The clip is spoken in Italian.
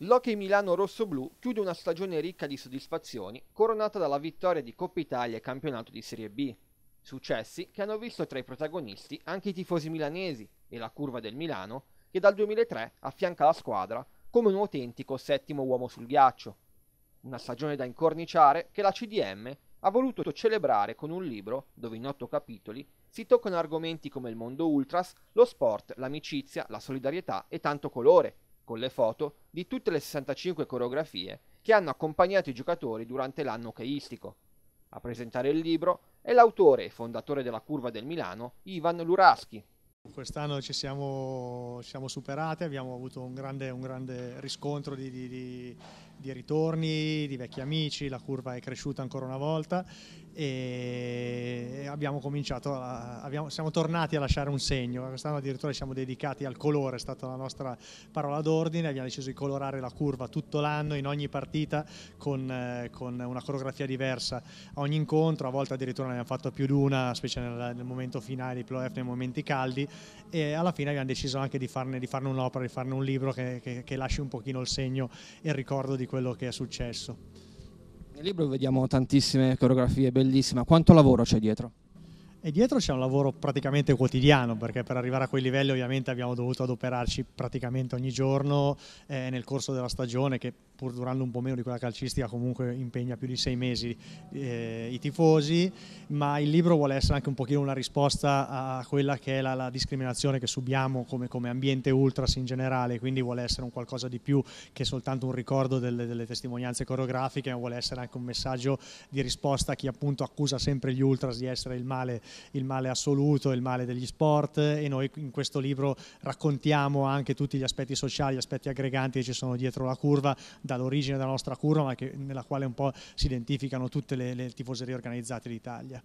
L'Hockey Milano Rossoblù chiude una stagione ricca di soddisfazioni, coronata dalla vittoria di Coppa Italia e campionato di Serie B. Successi che hanno visto tra i protagonisti anche i tifosi milanesi e la curva del Milano, che dal 2003 affianca la squadra come un autentico settimo uomo sul ghiaccio. Una stagione da incorniciare che la CDM ha voluto celebrare con un libro dove in otto capitoli si toccano argomenti come il mondo ultras, lo sport, l'amicizia, la solidarietà e tanto colore, con le foto di tutte le 65 coreografie che hanno accompagnato i giocatori durante l'anno cheistico. A presentare il libro è l'autore e fondatore della Curva del Milano, Ivan Luraschi. Quest'anno ci siamo, ci siamo superate, abbiamo avuto un grande, un grande riscontro di, di, di, di, ritorni, di vecchi amici, la curva è cresciuta ancora una volta e abbiamo cominciato, a, abbiamo, siamo tornati a lasciare un segno, quest'anno addirittura siamo dedicati al colore, è stata la nostra parola d'ordine, abbiamo deciso di colorare la curva tutto l'anno, in ogni partita, con, eh, con una coreografia diversa a ogni incontro, a volte addirittura ne abbiamo fatto più di una, specie nel, nel momento finale dei playoff, nei momenti caldi, e alla fine abbiamo deciso anche di farne, di farne un'opera, di farne un libro che, che, che lasci un pochino il segno e il ricordo di quello che è successo. Nel libro vediamo tantissime coreografie, bellissime. Quanto lavoro c'è dietro? E dietro c'è un lavoro praticamente quotidiano, perché per arrivare a quei livelli ovviamente abbiamo dovuto adoperarci praticamente ogni giorno eh, nel corso della stagione, che pur durando un po' meno di quella calcistica comunque impegna più di sei mesi eh, i tifosi, ma il libro vuole essere anche un pochino una risposta a quella che è la, la discriminazione che subiamo come, come, ambiente ultras in generale, quindi vuole essere un qualcosa di più che soltanto un ricordo delle, delle testimonianze coreografiche, ma vuole essere anche un messaggio di risposta a chi appunto accusa sempre gli ultras di essere il male il male assoluto, il male degli sport e noi in questo libro raccontiamo anche tutti gli aspetti sociali, gli aspetti aggreganti che ci sono dietro la curva, dall'origine della nostra curva, ma che, nella quale un po' si identificano tutte le, le tifoserie organizzate d'Italia.